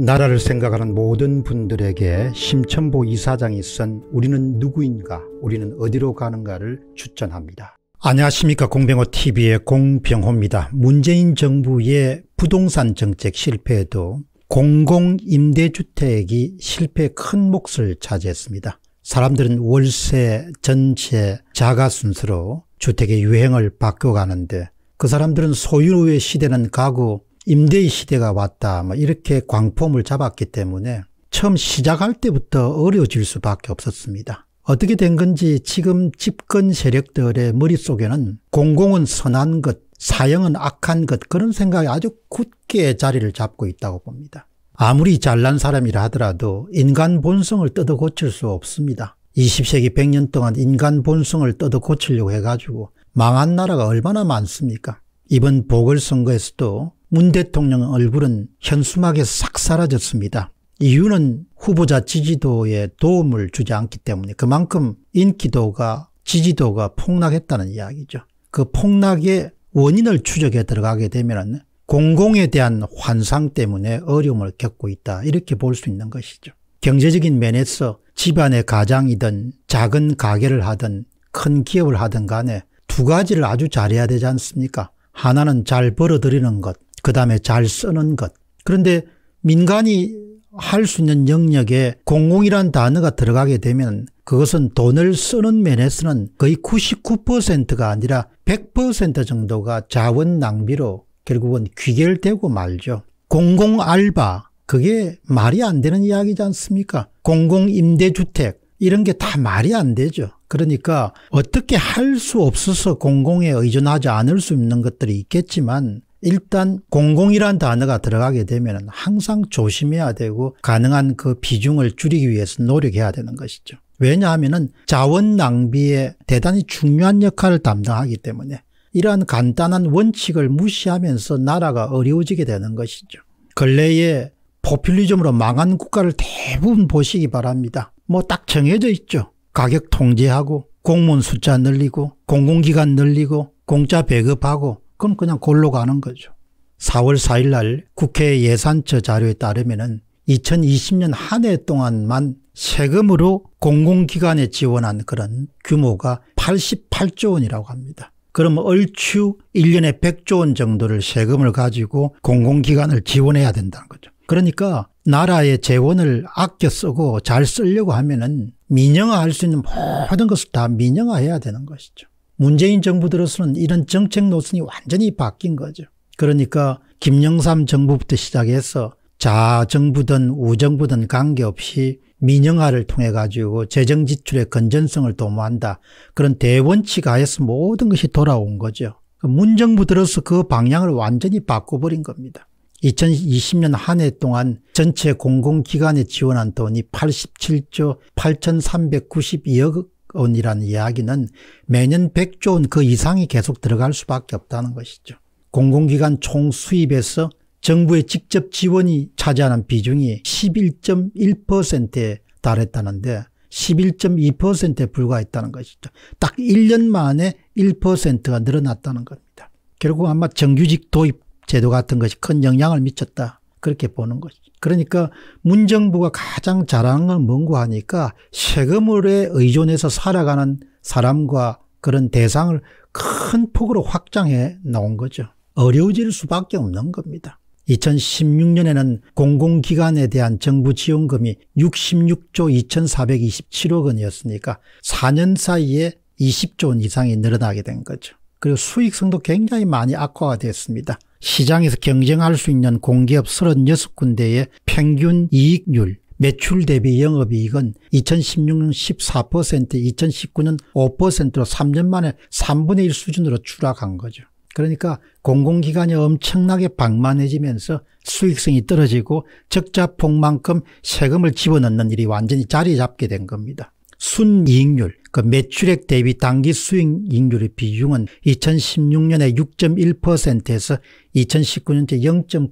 나라를 생각하는 모든 분들에게 심천보 이사장이 쓴 우리는 누구인가 우리는 어디로 가는가를 추천합니다. 안녕하십니까 공병호TV의 공병호입니다. 문재인 정부의 부동산 정책 실패에도 공공임대주택이 실패 큰 몫을 차지했습니다. 사람들은 월세, 전체, 자가 순서로 주택의 유행을 바꿔가는데 그 사람들은 소유의 시대는 가고 임대의 시대가 왔다. 뭐 이렇게 광폼을 잡았기 때문에 처음 시작할 때부터 어려워질 수밖에 없었습니다. 어떻게 된 건지 지금 집권 세력들의 머릿속에는 공공은 선한 것, 사형은 악한 것 그런 생각이 아주 굳게 자리를 잡고 있다고 봅니다. 아무리 잘난 사람이라 하더라도 인간 본성을 뜯어 고칠 수 없습니다. 20세기 100년 동안 인간 본성을 뜯어 고치려고 해가지고 망한 나라가 얼마나 많습니까? 이번 보궐선거에서도 문 대통령 얼굴은 현수막에싹 사라졌습니다. 이유는 후보자 지지도에 도움을 주지 않기 때문에 그만큼 인기도가 지지도가 폭락했다는 이야기죠. 그 폭락의 원인을 추적에 들어가게 되면 공공에 대한 환상 때문에 어려움을 겪고 있다 이렇게 볼 수 있는 것이죠. 경제적인 면에서 집안의 가장이든 작은 가게를 하든 큰 기업을 하든 간에 두 가지를 아주 잘해야 되지 않습니까? 하나는 잘 벌어들이는 것그 다음에 잘 쓰는 것. 그런데 민간이 할 수 있는 영역에 공공이란 단어가 들어가게 되면 그것은 돈을 쓰는 면에서는 거의 99%가 아니라 100% 정도가 자원 낭비로 결국은 귀결되고 말죠. 공공 알바, 그게 말이 안 되는 이야기지 않습니까? 공공 임대주택, 이런 게 다 말이 안 되죠. 그러니까 어떻게 할 수 없어서 공공에 의존하지 않을 수 있는 것들이 있겠지만 일단 공공이란 단어가 들어가게 되면 항상 조심해야 되고 가능한 그 비중을 줄이기 위해서 노력해야 되는 것이죠. 왜냐하면 자원 낭비에 대단히 중요한 역할을 담당하기 때문에 이러한 간단한 원칙을 무시하면서 나라가 어려워지게 되는 것이죠. 근래에 포퓰리즘으로 망한 국가를 대부분 보시기 바랍니다. 뭐 딱 정해져 있죠. 가격 통제하고 공무원 숫자 늘리고 공공기관 늘리고 공짜 배급하고 그건 그냥 골로 가는 거죠. 4월 4일 날 국회 예산처 자료에 따르면 2020년 한 해 동안만 세금으로 공공기관에 지원한 그런 규모가 88조 원이라고 합니다. 그럼 얼추 1년에 100조 원 정도를 세금을 가지고 공공기관을 지원해야 된다는 거죠. 그러니까 나라의 재원을 아껴 쓰고 잘 쓰려고 하면 은 민영화할 수 있는 모든 것을 다 민영화해야 되는 것이죠. 문재인 정부 들어서는 이런 정책 노선이 완전히 바뀐 거죠. 그러니까 김영삼 정부부터 시작해서 자정부든 우정부든 관계없이 민영화를 통해 가지고 재정 지출의 건전성을 도모한다. 그런 대원칙 하에서 모든 것이 돌아온 거죠. 문정부 들어서 그 방향을 완전히 바꿔버린 겁니다. 2020년 한 해 동안 전체 공공기관에 지원한 돈이 87조 8,392억 원이라는 이야기는 매년 100조 원 그 이상이 계속 들어갈 수밖에 없다는 것이죠. 공공기관 총 수입에서 정부의 직접 지원이 차지하는 비중이 11.1%에 달했다는데 11.2%에 불과했다는 것이죠. 딱 1년 만에 1%가 늘어났다는 겁니다. 결국 아마 정규직 도입 제도 같은 것이 큰 영향을 미쳤다. 그렇게 보는 것이죠. 그러니까 문정부가 가장 잘하는 건 뭔고 하니까 세금으로 의존해서 살아가는 사람과 그런 대상을 큰 폭으로 확장해 놓은 거죠. 어려워질 수밖에 없는 겁니다. 2016년에는 공공기관에 대한 정부 지원금이 66조 2427억 원이었으니까 4년 사이에 20조 원 이상이 늘어나게 된 거죠. 그리고 수익성도 굉장히 많이 악화가 됐습니다. 시장에서 경쟁할 수 있는 공기업 36군데의 평균 이익률 매출 대비 영업이익은 2016년 14% 2019년 5%로 3년 만에 3분의 1 수준으로 추락한 거죠. 그러니까 공공기관이 엄청나게 방만해지면서 수익성이 떨어지고 적자폭만큼 세금을 집어넣는 일이 완전히 자리 잡게 된 겁니다. 순이익률, 그 매출액 대비 단기 수익이익률의 비중은 2016년에 6.1%에서 2019년째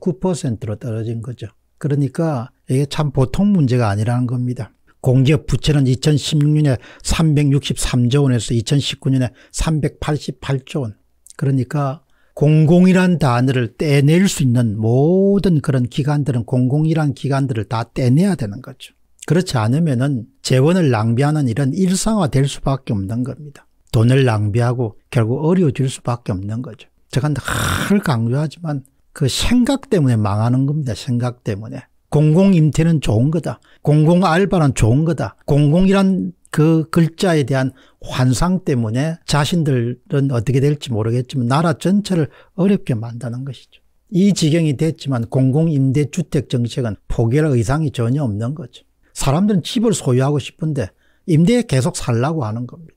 0.9%로 떨어진 거죠. 그러니까 이게 참 보통 문제가 아니라는 겁니다. 공기업 부채는 2016년에 363조 원에서 2019년에 388조 원. 그러니까 공공이란 단어를 떼낼 수 있는 모든 그런 기관들은 공공이란 기관들을 다 떼내야 되는 거죠. 그렇지 않으면은 재원을 낭비하는 일은 일상화될 수밖에 없는 겁니다. 돈을 낭비하고 결국 어려워질 수밖에 없는 거죠. 제가 늘 강조하지만 그 생각 때문에 망하는 겁니다. 생각 때문에. 공공임태는 좋은 거다. 공공알바는 좋은 거다. 공공이란 그 글자에 대한 환상 때문에 자신들은 어떻게 될지 모르겠지만 나라 전체를 어렵게 만드는 것이죠. 이 지경이 됐지만 공공임대주택 정책은 포기할 의상이 전혀 없는 거죠. 사람들은 집을 소유하고 싶은데 임대에 계속 살라고 하는 겁니다.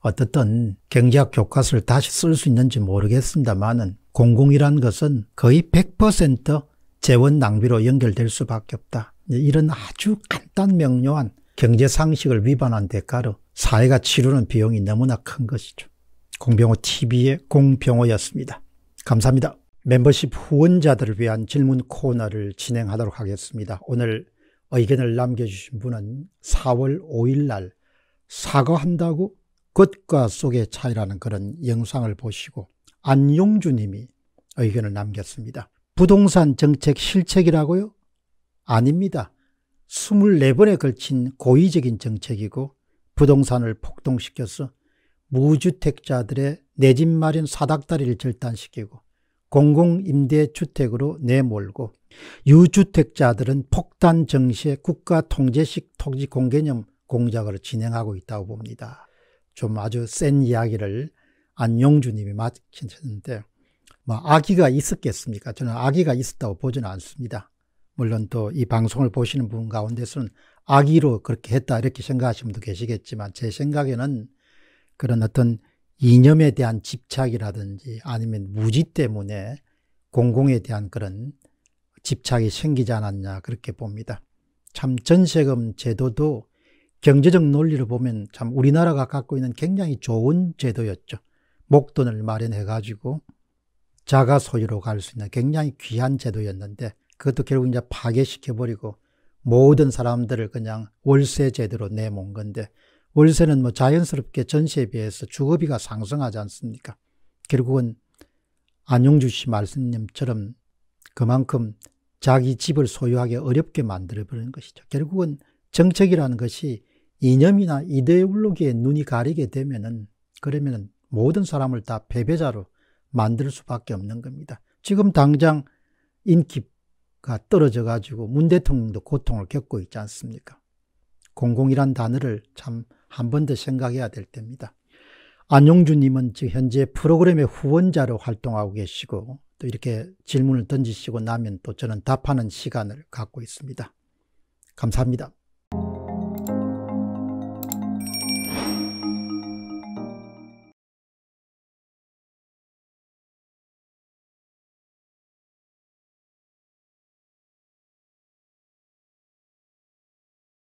어떻든 경제학 교과서를 다시 쓸 수 있는지 모르겠습니다만은 공공이란 것은 거의 100% 재원 낭비로 연결될 수밖에 없다. 네, 이런 아주 간단 명료한 경제 상식을 위반한 대가로 사회가 치르는 비용이 너무나 큰 것이죠. 공병호 TV의 공병호였습니다. 감사합니다. 멤버십 후원자들을 위한 질문 코너를 진행하도록 하겠습니다. 오늘 의견을 어, 남겨주신 분은 4월 5일 날 사과한다고 겉과 속의 차이라는 그런 영상을 보시고 안용주 님이 의견을 남겼습니다. 부동산 정책 실책이라고요? 아닙니다. 24번에 걸친 고의적인 정책이고 부동산을 폭동시켜서 무주택자들의 내 집 마련 사닥다리를 절단시키고 공공임대주택으로 내몰고 유주택자들은 폭탄 정시에 국가 통제식 토지 공개념 공작을 진행하고 있다고 봅니다. 좀 아주 센 이야기를 안용주님이 마치셨는데 뭐 악의가 있었겠습니까? 저는 아기가 있었다고 보지는 않습니다. 물론 또 이 방송을 보시는 분 가운데서는 아기로 그렇게 했다 이렇게 생각하시는 분도 계시겠지만 제 생각에는 그런 어떤 이념에 대한 집착이라든지 아니면 무지 때문에 공공에 대한 그런 집착이 생기지 않았냐 그렇게 봅니다. 참 전세금 제도도 경제적 논리를 보면 참 우리나라가 갖고 있는 굉장히 좋은 제도였죠. 목돈을 마련해가지고 자가 소유로 갈 수 있는 굉장히 귀한 제도였는데 그것도 결국 이제 파괴시켜버리고 모든 사람들을 그냥 월세 제도로 내몬 건데 월세는 뭐 자연스럽게 전세에 비해서 주거비가 상승하지 않습니까? 결국은 안용주 씨 말씀처럼 그만큼 자기 집을 소유하기 어렵게 만들어버리는 것이죠. 결국은 정책이라는 것이 이념이나 이데올로기에 눈이 가리게 되면은 그러면은 모든 사람을 다 패배자로 만들 수밖에 없는 겁니다. 지금 당장 인기가 떨어져 가지고 문 대통령도 고통을 겪고 있지 않습니까? 공공이란 단어를 참 한번더 생각해야 될 때입니다. 안용주님은 지금 현재 프로그램의 후원자로 활동하고 계시고 또 이렇게 질문을 던지시고 나면 또 저는 답하는 시간을 갖고 있습니다. 감사합니다.